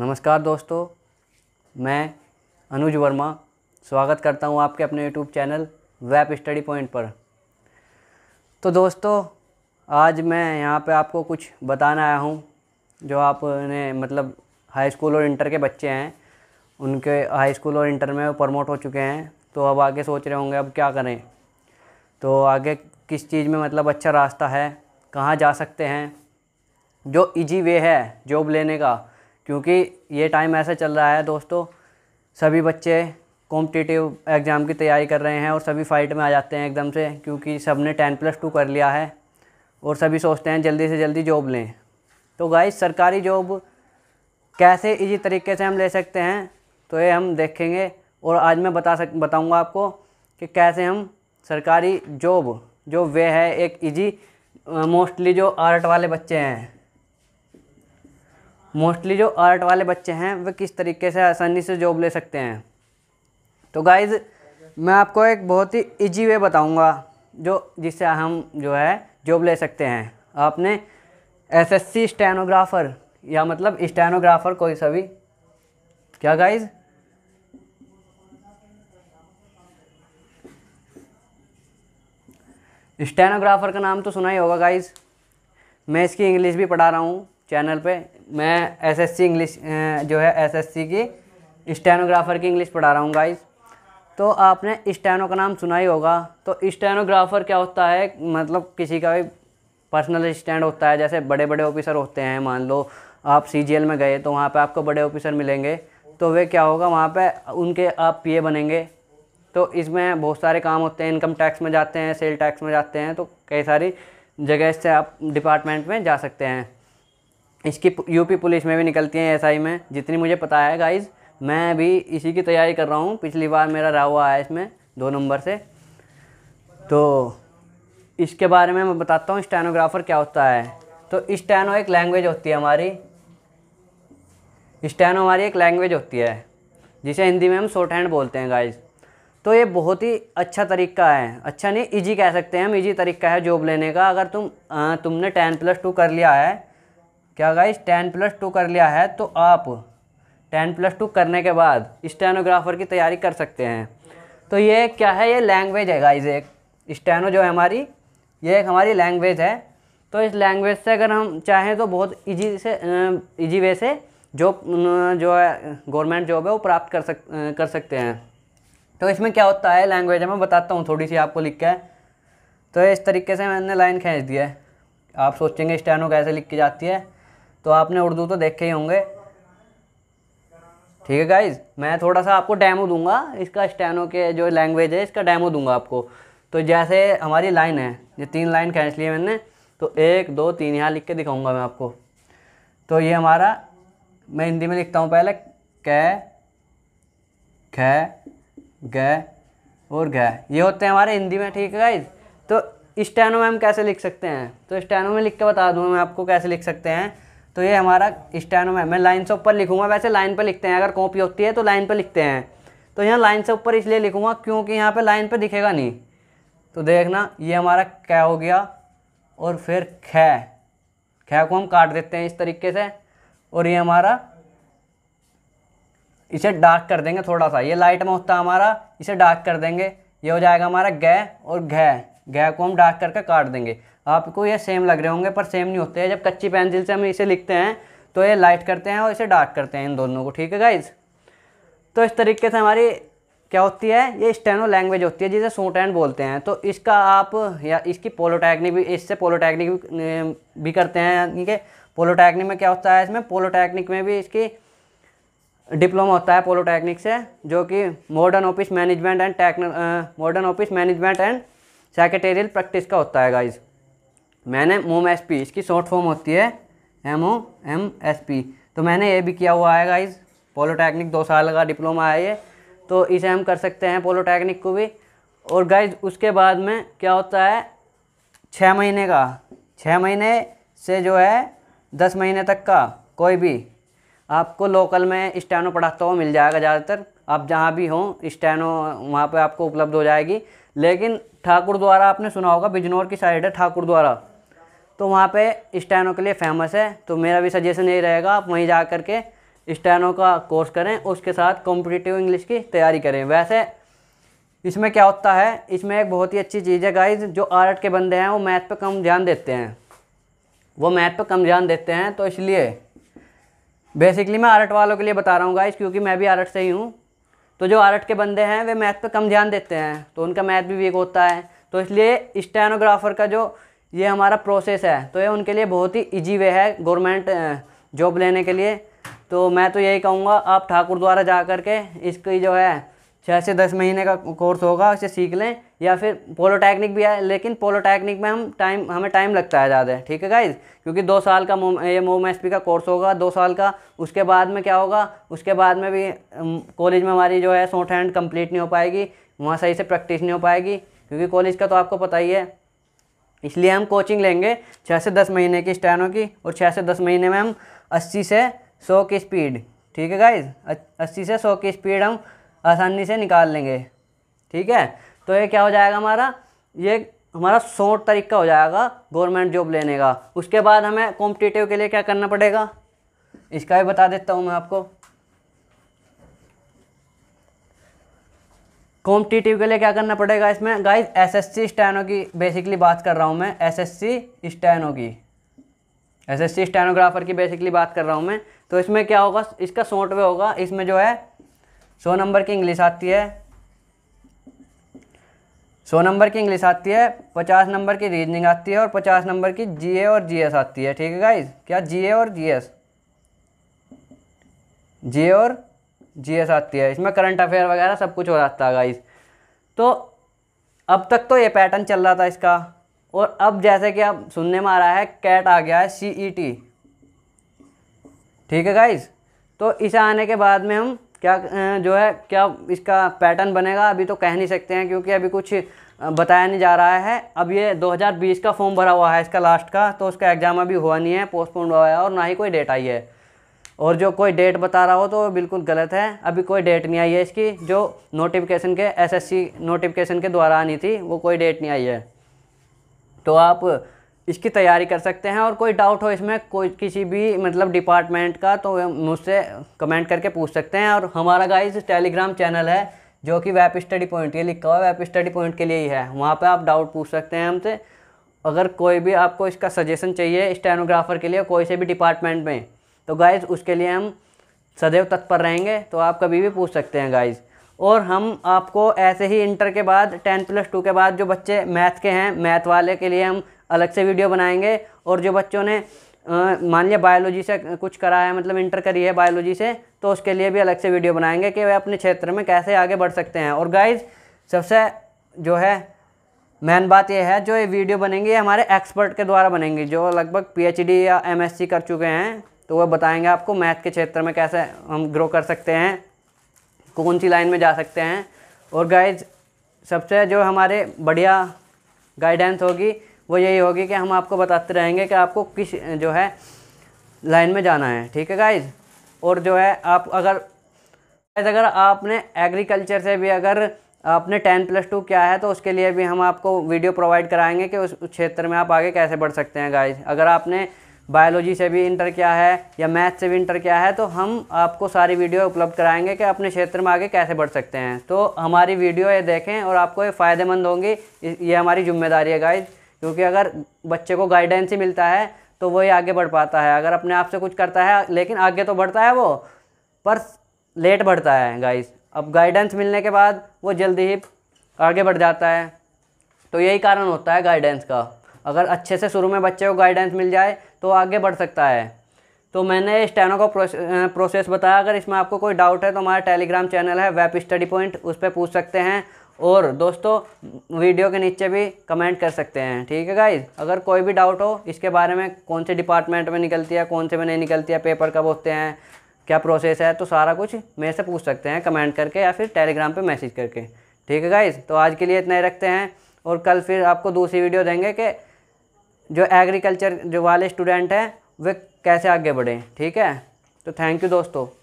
नमस्कार दोस्तों मैं अनुज वर्मा स्वागत करता हूं आपके अपने YouTube channel web study point पर तो दोस्तों आज मैं यहां पे आपको कुछ बताना आया हूं जो आपने मतलब हाई स्कूल और इंटर के बच्चे हैं उनके हाई स्कूल और इंटर में प्रमोट हो चुके हैं तो अब आगे सोच रहे होंगे अब क्या करें तो आगे किस चीज़ में मतलब अच्छा रास्ता है कहाँ जा सकते हैं जो इजी वे है जॉब लेने का क्योंकि ये टाइम ऐसा चल रहा है दोस्तों सभी बच्चे कॉम्पिटिटिव एग्ज़ाम की तैयारी कर रहे हैं और सभी फाइट में आ जाते हैं एकदम से क्योंकि सब ने टेन प्लस टू कर लिया है और सभी सोचते हैं जल्दी से जल्दी जॉब लें तो गाइस सरकारी जॉब कैसे इजी तरीके से हम ले सकते हैं तो ये हम देखेंगे और आज मैं बता सक बताऊँगा आपको कि कैसे हम सरकारी जॉब जो वे है एक इजी मोस्टली जो आर्ट वाले बच्चे हैं मोस्टली जो आर्ट वाले बच्चे हैं वे किस तरीके से आसानी से जॉब ले सकते हैं तो गाइज मैं आपको एक बहुत ही ईजी वे बताऊंगा जो जिससे हम जो है जॉब ले सकते हैं आपने एसएससी स्टेनोग्राफ़र या मतलब स्टेनोग्राफ़र कोई सा भी क्या गाइज स्टेनोग्राफ़र का नाम तो सुना ही होगा गाइज मैं इसकी इंग्लिश भी पढ़ा रहा हूँ चैनल पे मैं एसएससी इंग्लिश जो है एसएससी की स्टेनोग्राफ़र की इंग्लिश पढ़ा रहा हूँ गाइस तो आपने स्टेनो का नाम सुना ही होगा तो स्टेनोग्राफ़र क्या होता है मतलब किसी का भी पर्सनल स्टैंड होता है जैसे बड़े बड़े ऑफिसर होते हैं मान लो आप सी में गए तो वहाँ पर आपको बड़े ऑफिसर मिलेंगे तो वे क्या होगा वहाँ पर उनके आप पी बनेंगे तो इसमें बहुत सारे काम होते हैं इनकम टैक्स में जाते हैं सेल टैक्स में जाते हैं तो कई सारी जगह से आप डिपार्टमेंट में जा सकते हैं इसकी यूपी पुलिस में भी निकलती हैं एसआई में जितनी मुझे पता है गाइज़ मैं भी इसी की तैयारी कर रहा हूँ पिछली बार मेरा रहा हुआ है इसमें दो नंबर से तो इसके बारे में मैं बताता हूँ स्टेनोग्राफ़र क्या होता है तो स्टैनो एक लैंग्वेज होती है हमारी स्टैनो हमारी एक लैंग्वेज होती है जिसे हिंदी में हम शॉर्ट हैंड बोलते हैं गाइज तो ये बहुत ही अच्छा तरीका है अच्छा नहीं इजी कह सकते हैं हम इजी तरीका है जॉब लेने का अगर तुम आ, तुमने टेन प्लस टू कर लिया है क्या गाइस टेन प्लस टू कर लिया है तो आप टेन प्लस टू करने के बाद स्टेनोग्राफर की तैयारी कर सकते हैं तो ये क्या है ये लैंग्वेज है गाइस एक स्टेनो जो है हमारी ये एक हमारी लैंग्वेज है तो इस लैंग्वेज से अगर हम चाहें तो बहुत इजी से इजी वे से जॉब जो है गवर्नमेंट जॉब है वो प्राप्त कर सक कर सकते हैं तो इसमें क्या होता है लैंग्वेज है मैं बताता हूँ थोड़ी सी आपको लिख के तो इस तरीके से मैंने लाइन खींच दी है आप सोचेंगे स्टैनो कैसे लिख के जाती है तो आपने उर्दू तो देखे ही होंगे ठीक है गाइज मैं थोड़ा सा आपको डैमो दूंगा इसका स्टैनो के जो लैंग्वेज है इसका डैमो दूंगा आपको तो जैसे हमारी लाइन है ये तीन लाइन खींच ली है मैंने तो एक दो तीन यहाँ लिख के दिखाऊंगा मैं आपको तो ये हमारा मैं हिंदी में लिखता हूँ पहले कै ख और घ ये होते हैं हमारे हिंदी में ठीक है गाइज तो स्टैनो में हम कैसे लिख सकते हैं तो स्टैनो में लिख के बता दूँ मैं आपको कैसे लिख सकते हैं तो ये हमारा स्टैनो में मैं लाइन से ऊपर लिखूंगा वैसे लाइन पर लिखते हैं अगर कॉपी होती है तो लाइन पर लिखते हैं तो यहाँ लाइन से ऊपर इसलिए लिखूंगा क्योंकि यहाँ पर लाइन पर दिखेगा नहीं तो देखना ये हमारा क्या हो गया और फिर ख ख को हम काट देते हैं इस तरीके से और ये हमारा इसे डार्क कर देंगे थोड़ा सा ये लाइट में होता है हमारा इसे डार्क कर देंगे ये हो जाएगा हमारा गै और घ गै को हम डार्क करके काट देंगे आपको ये सेम लग रहे होंगे पर सेम नहीं होते हैं जब कच्ची पेंसिल से हम इसे लिखते हैं तो ये लाइट करते हैं और इसे डार्क करते हैं इन दोनों को ठीक है गाइज तो इस तरीके से हमारी क्या होती है ये स्टेनो लैंग्वेज होती है जिसे सूट एंड बोलते हैं तो इसका आप या इसकी पोलोटेक्निक भी इससे पोलोटेक्निक भी करते हैं यानी कि पोलोटेक्निक में क्या होता है इसमें पोलोटेक्निक में भी इसकी डिप्लोमा होता है पोलोटेक्निक से जो कि modern office management and techno modern office management and secretarial practice का होता है गाइज़ मैंने मोम एस पी इसकी शॉर्ट फॉर्म होती है M O M S P तो मैंने ये भी किया हुआ है गाइज पोलोटेक्निक दो साल का डिप्लोमा है ये तो इसे हम कर सकते हैं पोलोटेक्निक को भी और गाइज उसके बाद में क्या होता है छः महीने का छः महीने से जो है दस महीने तक का कोई भी आपको लोकल में स्टैनो पढ़ाता हुआ मिल जाएगा ज़्यादातर आप जहाँ भी हों स्टैनो वहाँ पे आपको उपलब्ध हो जाएगी लेकिन ठाकुर द्वारा आपने सुना होगा बिजनौर की साइड है ठाकुर द्वारा तो वहाँ पे स्टैनो के लिए फेमस है तो मेरा भी सजेशन यही रहेगा आप वहीं जा कर के स्टैनो का कोर्स करें उसके साथ कॉम्पिटिटिव इंग्लिश की तैयारी करें वैसे इसमें क्या होता है इसमें एक बहुत ही अच्छी चीज़ है गाइज जो आर्ट के बंदे हैं वो मैथ पर कम ध्यान देते हैं वो मैथ पर कम ध्यान देते हैं तो इसलिए बेसिकली मैं आर्ट वालों के लिए बता रहा हूँ गाइज क्योंकि मैं भी आर्ट से ही हूँ तो जो आर्ट के बंदे हैं वे मैथ पर कम ध्यान देते हैं तो उनका मैथ भी वीक होता है तो इसलिए स्टेनोग्राफर का जो ये हमारा प्रोसेस है तो ये उनके लिए बहुत ही ईजी वे है गवर्नमेंट जॉब लेने के लिए तो मैं तो यही कहूँगा आप ठाकुर द्वारा जा कर के इसकी जो है छः से दस महीने का कोर्स होगा उसे सीख लें या फिर पोलोटेक्निक भी है लेकिन पोलोटेक्निक में हम टाइम हमें टाइम लगता है ज़्यादा ठीक है गाइज क्योंकि दो साल का ये मोम एस का कोर्स होगा दो साल का उसके बाद में क्या होगा उसके बाद में भी कॉलेज में हमारी जो है सोट हैंड कम्प्लीट नहीं हो पाएगी वहाँ सही से प्रैक्टिस नहीं हो पाएगी क्योंकि कॉलेज का तो आपको पता ही है इसलिए हम कोचिंग लेंगे छः से दस महीने की स्टैनों की और छः से दस महीने में हम अस्सी से सौ की स्पीड ठीक है गाइज अस्सी से सौ की स्पीड हम आसानी से निकाल लेंगे ठीक है तो ये क्या हो जाएगा हमारा ये हमारा शॉर्ट तरीका हो जाएगा गवर्नमेंट जॉब लेने का उसके बाद हमें कॉम्पिटिटिव के लिए क्या करना पड़ेगा इसका भी बता देता हूँ मैं आपको कॉम्पिटिटिव के लिए क्या करना पड़ेगा इसमें गाइस एसएससी स्टैनो की बेसिकली बात कर रहा हूँ मैं एसएससी स्टैनो की एसएससी स्टैनोग्राफर की बेसिकली बात कर रहा हूँ मैं तो इसमें क्या होगा इसका सोटवे होगा इसमें जो है सौ नंबर की इंग्लिश आती है सौ नंबर की इंग्लिश आती है पचास नंबर की रीजनिंग आती है और पचास नंबर की जी और जी आती है ठीक है गाइज क्या जी और जी जीए और जी एस आती है इसमें करंट अफेयर वगैरह सब कुछ हो जाता है गाइस तो अब तक तो ये पैटर्न चल रहा था इसका और अब जैसे कि आप सुनने में आ रहा है कैट आ गया है सी ई टी ठीक है गाइस तो इसे आने के बाद में हम क्या जो है क्या इसका पैटर्न बनेगा अभी तो कह नहीं सकते हैं क्योंकि अभी कुछ बताया नहीं जा रहा है अब ये 2020 का फॉर्म भरा हुआ है इसका लास्ट का तो उसका एग्ज़ाम अभी हुआ नहीं है पोस्टपोन हुआ है और ना ही कोई डेट आई है और जो कोई डेट बता रहा हो तो बिल्कुल गलत है अभी कोई डेट नहीं आई है इसकी जो नोटिफिकेशन के एसएससी नोटिफिकेशन के द्वारा आनी थी वो कोई डेट नहीं आई है तो आप इसकी तैयारी कर सकते हैं और कोई डाउट हो इसमें कोई किसी भी मतलब डिपार्टमेंट का तो मुझसे कमेंट करके पूछ सकते हैं और हमारा गाइज टेलीग्राम चैनल है जो कि वेब स्टडी पॉइंट ये लिखा हुआ है वेब स्टडी पॉइंट के लिए ही है वहाँ पे आप डाउट पूछ सकते हैं हमसे अगर कोई भी आपको इसका सजेशन चाहिए स्टेनोग्राफर के लिए कोई से भी डिपार्टमेंट में तो गाइज़ उसके लिए हम सदैव तत्पर रहेंगे तो आप कभी भी पूछ सकते हैं गाइज़ और हम आपको ऐसे ही इंटर के बाद टेन प्लस टू के बाद जो बच्चे मैथ के हैं मैथ वाले के लिए हम अलग से वीडियो बनाएंगे और जो बच्चों ने मान लिया बायोलॉजी से कुछ करा है मतलब इंटर करी है बायोलॉजी से तो उसके लिए भी अलग से वीडियो बनाएंगे कि वे अपने क्षेत्र में कैसे आगे बढ़ सकते हैं और गाइज सबसे जो है मेन बात यह है जो ये वीडियो बनेंगी हमारे एक्सपर्ट के द्वारा बनेंगी जो लगभग पी या एम कर चुके हैं तो वह बताएंगे आपको मैथ के क्षेत्र में कैसे हम ग्रो कर सकते हैं कौन सी लाइन में जा सकते हैं और गाइज सबसे जो हमारे बढ़िया गाइडेंस होगी वो यही होगी कि हम आपको बताते रहेंगे कि आपको किस जो है लाइन में जाना है ठीक है गाइज और जो है आप अगर गाइज अगर आपने एग्रीकल्चर से भी अगर आपने टेन प्लस टू किया है तो उसके लिए भी हम आपको वीडियो प्रोवाइड कराएंगे कि उस क्षेत्र में आप आगे कैसे बढ़ सकते हैं गाइज अगर आपने बायोलॉजी से भी इंटर किया है या मैथ से भी इंटर किया है तो हम आपको सारी वीडियो उपलब्ध कराएंगे कि अपने क्षेत्र में आगे कैसे बढ़ सकते हैं तो हमारी वीडियो ये देखें और आपको ये फ़ायदेमंद होंगी ये हमारी जिम्मेदारी है गाइज क्योंकि अगर बच्चे को गाइडेंस ही मिलता है तो वही आगे बढ़ पाता है अगर अपने आप से कुछ करता है लेकिन आगे तो बढ़ता है वो पर लेट बढ़ता है गाइस अब गाइडेंस मिलने के बाद वो जल्दी ही आगे बढ़ जाता है तो यही कारण होता है गाइडेंस का अगर अच्छे से शुरू में बच्चे को गाइडेंस मिल जाए तो आगे बढ़ सकता है तो मैंने टैनो का प्रोसेस बताया अगर इसमें आपको कोई डाउट है तो हमारा टेलीग्राम चैनल है वेब स्टडी पॉइंट उस पर पूछ सकते हैं और दोस्तों वीडियो के नीचे भी कमेंट कर सकते हैं ठीक है गाइज अगर कोई भी डाउट हो इसके बारे में कौन से डिपार्टमेंट में निकलती है कौन से में नहीं निकलती है पेपर कब होते हैं क्या प्रोसेस है तो सारा कुछ मेरे से पूछ सकते हैं कमेंट करके या फिर टेलीग्राम पे मैसेज करके ठीक है गाइज तो आज के लिए इतना ही रखते हैं और कल फिर आपको दूसरी वीडियो देंगे कि जो एग्रीकल्चर जो वाले स्टूडेंट हैं वे कैसे आगे बढ़ें ठीक है तो थैंक यू दोस्तों